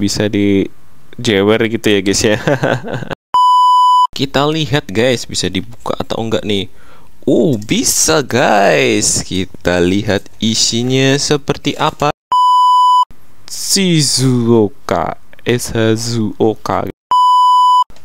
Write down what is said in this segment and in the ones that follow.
bisa di jewer gitu ya guys ya kita lihat guys bisa dibuka atau enggak nih uh bisa guys kita lihat isinya seperti apa Shizuoka Shizuoka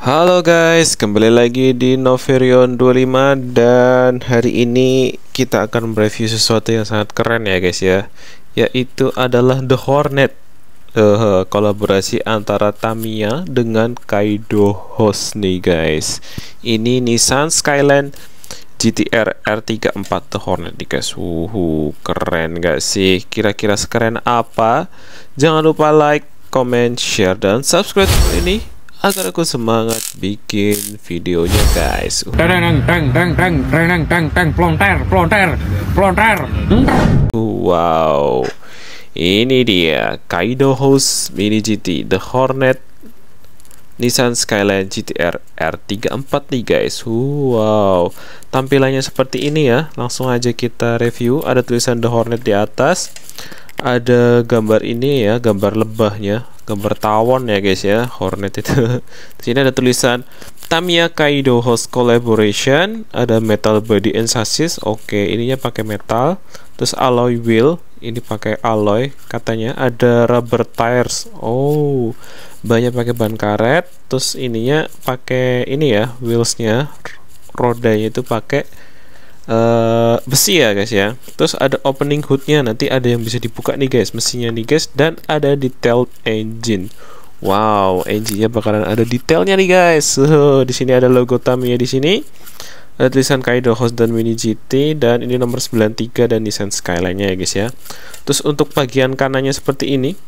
Halo guys, kembali lagi di Noverion 25 dan hari ini kita akan mereview sesuatu yang sangat keren ya guys ya, yaitu adalah The Hornet uh, kolaborasi antara Tamiya dengan Kaido Host nih guys. Ini Nissan Skyline GTR R34 The Hornet nih guys. Wuhu, keren gak sih? Kira-kira sekeren apa? Jangan lupa like, comment, share dan subscribe ini agar aku semangat bikin videonya guys. Wow. Ini dia Kaido House Mini GT The Hornet Nissan Skyline GTR r 34 nih guys Wow Tampilannya seperti ini ya Langsung aja kita review Ada tulisan The Hornet di atas Ada gambar ini ya Gambar lebahnya Gambar tawon ya guys ya Hornet itu Di sini ada tulisan Tamiya Kaido House Collaboration Ada metal body and chassis Oke ininya pakai metal Terus alloy wheel ini pakai alloy katanya ada rubber tires oh banyak pakai ban karet terus ininya pakai ini ya wheelsnya rodanya itu pakai uh, besi ya guys ya terus ada opening hoodnya nanti ada yang bisa dibuka nih guys mesinnya nih guys dan ada detail engine wow engine-nya bakalan ada detailnya nih guys uh, di sini ada logo Tamiya di sini ada tulisan Kaido Host dan Mini GT dan ini nomor 93 dan desain Skyline-nya ya guys ya terus untuk bagian kanannya seperti ini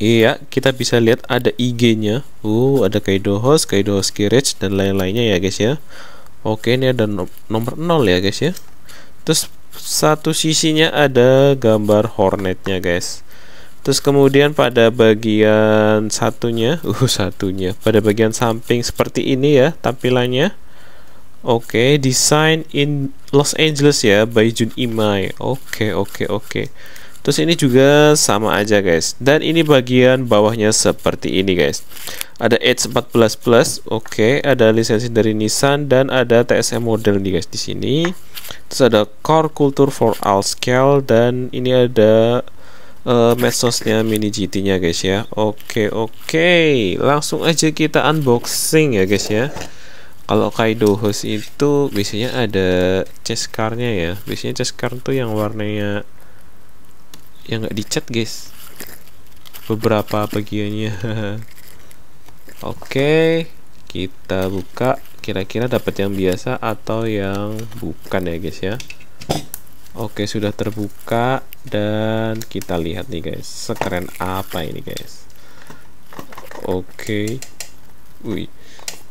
iya kita bisa lihat ada IG-nya uh ada Kaido Host, Kaido Host Garage dan lain-lainnya ya guys ya oke ini ada nomor 0 ya guys ya terus satu sisinya ada gambar Hornet-nya guys Terus kemudian pada bagian satunya, uh satunya, pada bagian samping seperti ini ya tampilannya. Oke, okay, design in Los Angeles ya by Jun Imai. Oke, okay, oke, okay, oke. Okay. Terus ini juga sama aja guys. Dan ini bagian bawahnya seperti ini guys. Ada Edge 14 Plus, oke. Okay. Ada lisensi dari Nissan dan ada TSM model nih guys di sini. Terus ada Core Culture for All Scale dan ini ada uh, medsosnya Mini GT-nya guys ya. Oke, okay, oke. Okay. Langsung aja kita unboxing ya guys ya kalau Kaido Host itu biasanya ada chest card-nya ya biasanya chest card tuh yang warnanya yang nggak dicat guys beberapa bagiannya oke okay, kita buka kira-kira dapat yang biasa atau yang bukan ya guys ya oke okay, sudah terbuka dan kita lihat nih guys sekeren apa ini guys oke okay. wih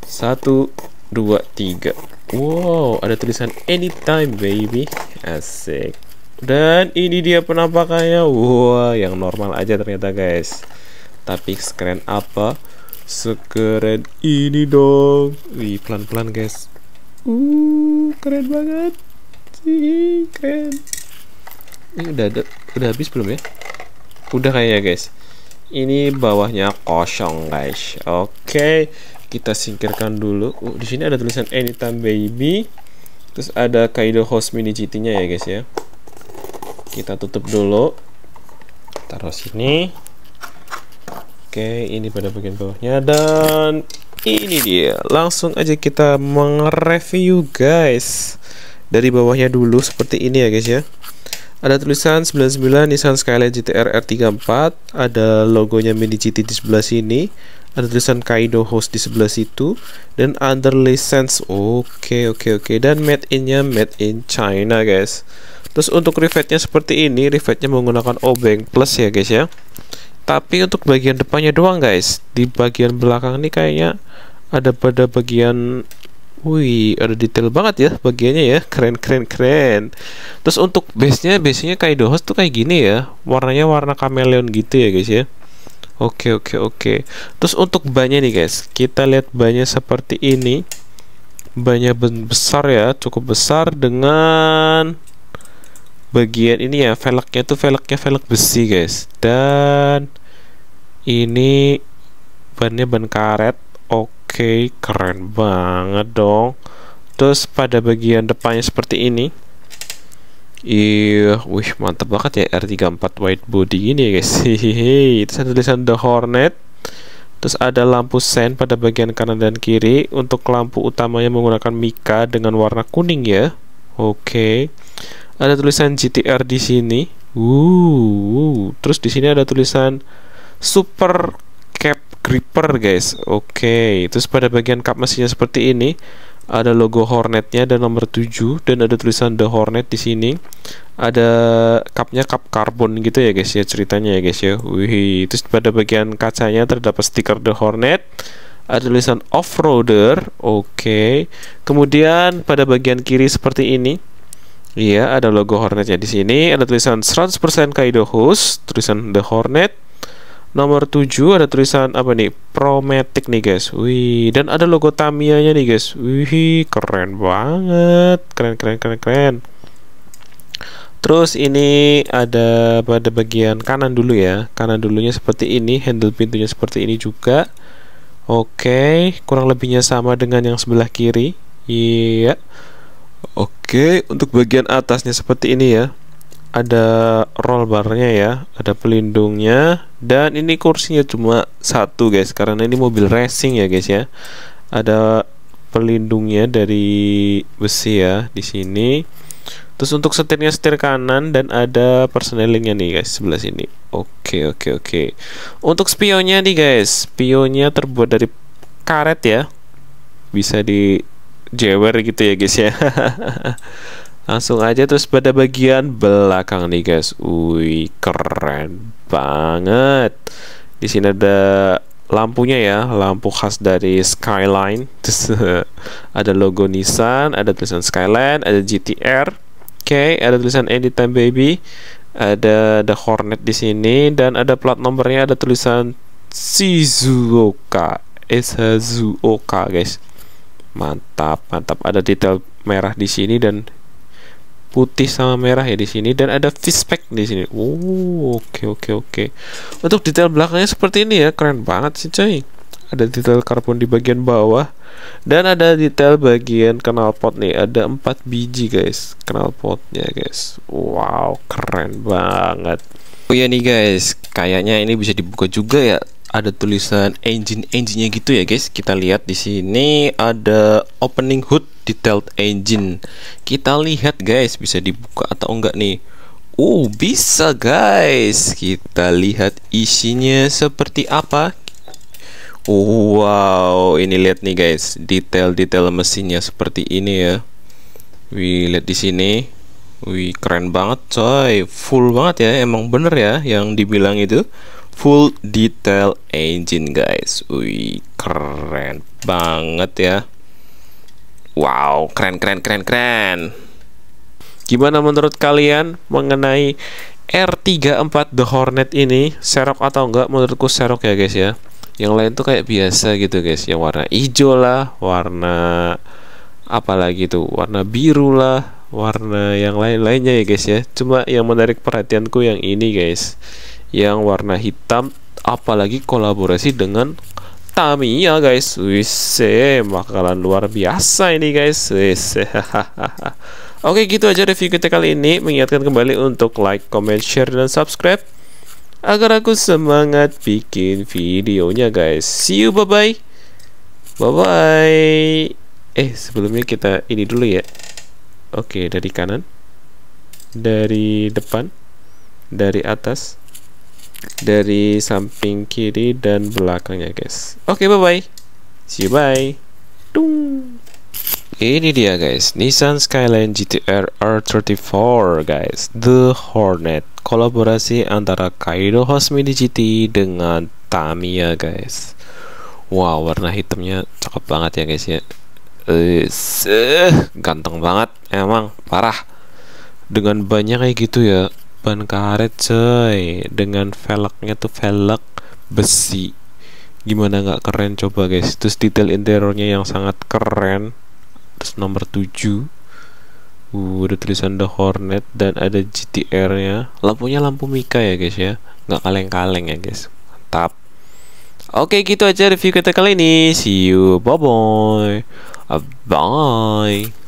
satu dua, tiga. Wow, ada tulisan anytime baby. Asik. Dan ini dia penampakannya. wow, yang normal aja ternyata, guys. Tapi sekeren apa? Sekeren ini dong. Wih, pelan-pelan, guys. Uh, keren banget. Sih, keren. Ini udah ada, udah habis belum ya? Udah kayaknya, guys. Ini bawahnya kosong, guys. Oke. Okay kita singkirkan dulu. Uh, di sini ada tulisan Anytime Baby. Terus ada Kaido Host Mini GT-nya ya guys ya. Kita tutup dulu. Taruh sini. Oke, ini pada bagian bawahnya dan ini dia. Langsung aja kita mengreview guys. Dari bawahnya dulu seperti ini ya guys ya. Ada tulisan 99 Nissan Skyline GTR R34, ada logonya Mini GT di sebelah sini, ada tulisan Kaido Host di sebelah situ, dan under license. Oke, okay, oke, okay, oke. Okay. Dan made in-nya made in China, guys. Terus untuk rivetnya seperti ini, rivetnya menggunakan obeng plus ya, guys ya. Tapi untuk bagian depannya doang, guys. Di bagian belakang ini kayaknya ada pada bagian Wih, ada detail banget ya bagiannya ya. Keren, keren, keren. Terus untuk base-nya, base-nya Kaido Host tuh kayak gini ya. Warnanya warna kameleon gitu ya guys ya. Oke, oke, oke. Terus untuk bannya nih guys. Kita lihat bannya seperti ini. Bannya besar ya, cukup besar dengan bagian ini ya. Velgnya tuh velgnya velg besi guys. Dan ini bannya ban karet okay, keren banget dong terus pada bagian depannya seperti ini Iya, wih mantap banget ya R34 white body ini ya guys. Hihihi, itu ada tulisan The Hornet. Terus ada lampu sen pada bagian kanan dan kiri. Untuk lampu utamanya menggunakan mika dengan warna kuning ya. Oke. Ada tulisan GTR di sini. Uh, uh, terus di sini ada tulisan Super cap gripper guys oke okay. terus pada bagian cap mesinnya seperti ini ada logo Hornetnya dan nomor 7 dan ada tulisan The Hornet di sini ada cupnya cup karbon gitu ya guys ya ceritanya ya guys ya wih terus pada bagian kacanya terdapat stiker The Hornet ada tulisan off-roader oke okay. kemudian pada bagian kiri seperti ini Iya, ada logo Hornetnya di sini. Ada tulisan 100% Kaido Host, tulisan The Hornet, Nomor 7 ada tulisan apa nih? Prometic nih guys. Wih, dan ada logo Tamiya-nya nih guys. Wih, keren banget. Keren keren keren keren. Terus ini ada pada bagian kanan dulu ya. Kanan dulunya seperti ini, handle pintunya seperti ini juga. Oke, kurang lebihnya sama dengan yang sebelah kiri. Iya. Oke, untuk bagian atasnya seperti ini ya. Ada roll bar nya ya, ada pelindungnya, dan ini kursinya cuma satu guys karena ini mobil racing ya guys ya ada pelindungnya dari besi ya di sini terus untuk setirnya setir kanan dan ada personelingnya nih guys sebelah sini oke oke oke untuk spionnya nih guys spionnya terbuat dari karet ya bisa di jewer gitu ya guys ya langsung aja terus pada bagian belakang nih guys wih keren banget di sini ada lampunya ya lampu khas dari skyline terus ada logo Nissan ada tulisan Skyline ada GTR oke okay, ada tulisan anytime baby ada The Hornet di sini dan ada plat nomornya ada tulisan Shizuoka Shizuoka guys mantap mantap ada detail merah di sini dan putih sama merah ya di sini dan ada pack di sini. Oh, oke okay, oke okay, oke. Okay. Untuk detail belakangnya seperti ini ya, keren banget sih coy. Ada detail karbon di bagian bawah dan ada detail bagian knalpot nih, ada 4 biji guys knalpotnya guys. Wow, keren banget. Oh iya nih guys, kayaknya ini bisa dibuka juga ya ada tulisan engine engine-nya gitu ya guys. Kita lihat di sini ada opening hood detailed engine kita lihat guys bisa dibuka atau enggak nih Oh bisa guys kita lihat isinya seperti apa Wow ini lihat nih guys detail-detail mesinnya seperti ini ya Wih lihat di sini Wih keren banget coy full banget ya emang bener ya yang dibilang itu full detail engine guys Wih keren banget ya Wow, keren keren keren keren. Gimana menurut kalian mengenai R34 The Hornet ini serok atau enggak menurutku serok ya guys ya yang lain tuh kayak biasa gitu guys yang warna hijau lah warna apa lagi tuh warna biru lah warna yang lain-lainnya ya guys ya cuma yang menarik perhatianku yang ini guys yang warna hitam apalagi kolaborasi dengan Tamiya guys Wisse Makanan luar biasa ini guys Wisse Oke gitu aja review kita kali ini Mengingatkan kembali untuk like, comment, share, dan subscribe Agar aku semangat bikin videonya guys See you bye bye Bye bye Eh sebelumnya kita ini dulu ya Oke dari kanan Dari depan Dari atas dari samping kiri dan belakangnya guys oke okay, bye bye see you bye Dung. ini dia guys Nissan Skyline GTR R34 guys The Hornet kolaborasi antara Kaido Hosmini GT dengan Tamiya guys wow warna hitamnya cakep banget ya guys ya uh, ganteng banget emang parah dengan banyak kayak gitu ya ban karet coy dengan velgnya tuh velg besi gimana nggak keren coba guys terus detail interiornya yang sangat keren terus nomor 7 uh, ada tulisan The Hornet dan ada GTR nya lampunya lampu Mika ya guys ya nggak kaleng-kaleng ya guys mantap Oke gitu aja review kita kali ini See you bye bye Bye